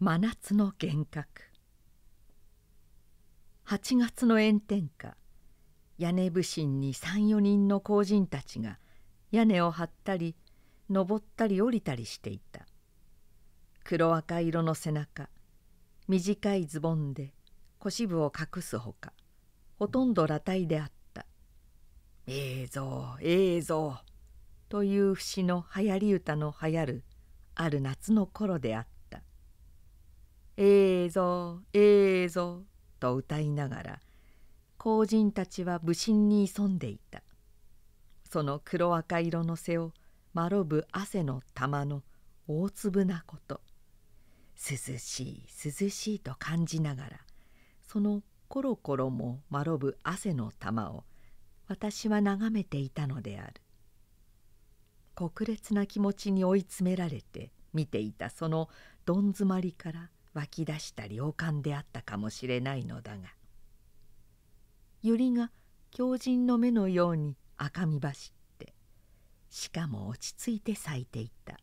真夏の幻覚8月の炎天下屋根不信に34人の工人たちが屋根を張ったり登ったり降りたりしていた黒赤色の背中短いズボンで腰部を隠すほかほとんど裸体であった「映像映像という節の流行り歌の流行るある夏の頃であった。映像映像と歌いながら工人たちは武神に潜んでいたその黒赤色の背をまろぶ汗の玉の大粒なこと涼しい涼しいと感じながらそのコロコロもまろぶ汗の玉を私は眺めていたのである国烈な気持ちに追い詰められて見ていたそのどん詰まりから湧き出した良感であったかもしれないのだが百合が狂人の目のように赤み走ってしかも落ち着いて咲いていた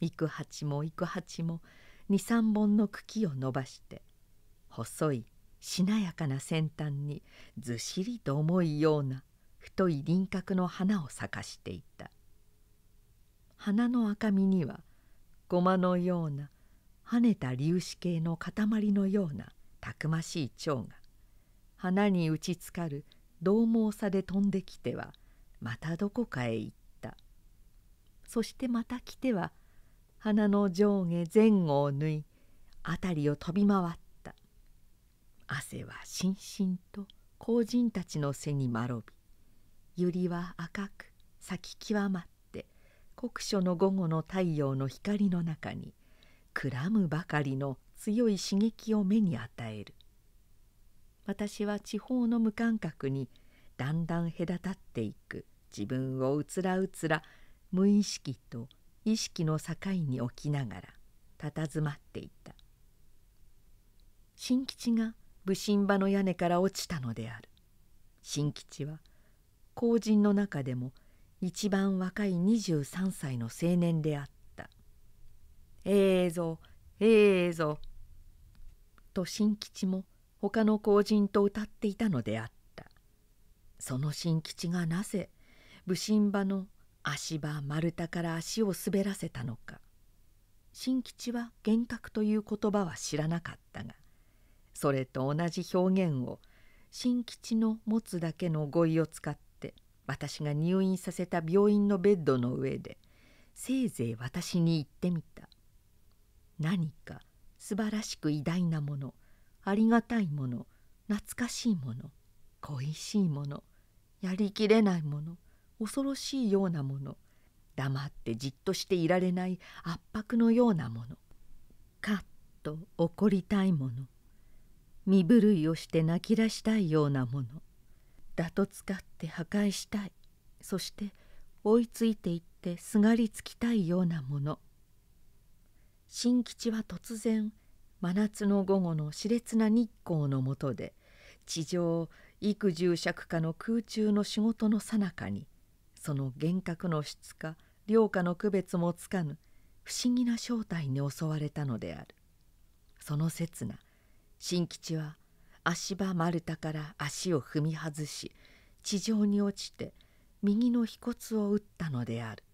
幾八も幾八も二三本の茎を伸ばして細いしなやかな先端にずしりと重いような太い輪郭の花を咲かしていた花の赤みにはごまのような跳ねた粒子系の塊のようなたくましい蝶が花に打ちつかる獰猛さで飛んできてはまたどこかへ行ったそしてまた来ては花の上下前後を縫い辺りを飛び回った汗はしんしんと後人たちの背にまろび百合は赤く咲き極まって酷暑の午後の太陽の光の中にくらむばかりの強い刺激を目に与える私は地方の無感覚にだんだん隔たっていく自分をうつらうつら無意識と意識の境に置きながら佇まっていた新吉が武神場の屋根から落ちたのである新吉は後人の中でも一番若い23歳の青年であったええー、ぞええー、ぞ」と新吉も他の後人と歌っていたのであったその新吉がなぜ武神場の足場丸太から足を滑らせたのか新吉は幻覚という言葉は知らなかったがそれと同じ表現を新吉の持つだけの語彙を使って私が入院させた病院のベッドの上でせいぜい私に言ってみた何か素晴らしく偉大なものありがたいもの懐かしいもの恋しいものやりきれないもの恐ろしいようなもの黙ってじっとしていられない圧迫のようなものカッと怒りたいもの身震いをして泣き出したいようなものだと使って破壊したいそして追いついていってすがりつきたいようなもの新吉は突然真夏の午後の熾烈な日光の下で地上幾重。尺かの空中の仕事のさなかにその幻覚の質か良化の区別もつかぬ不思議な正体に襲われたのであるその刹那新吉は足場丸太から足を踏み外し地上に落ちて右の腓骨を打ったのである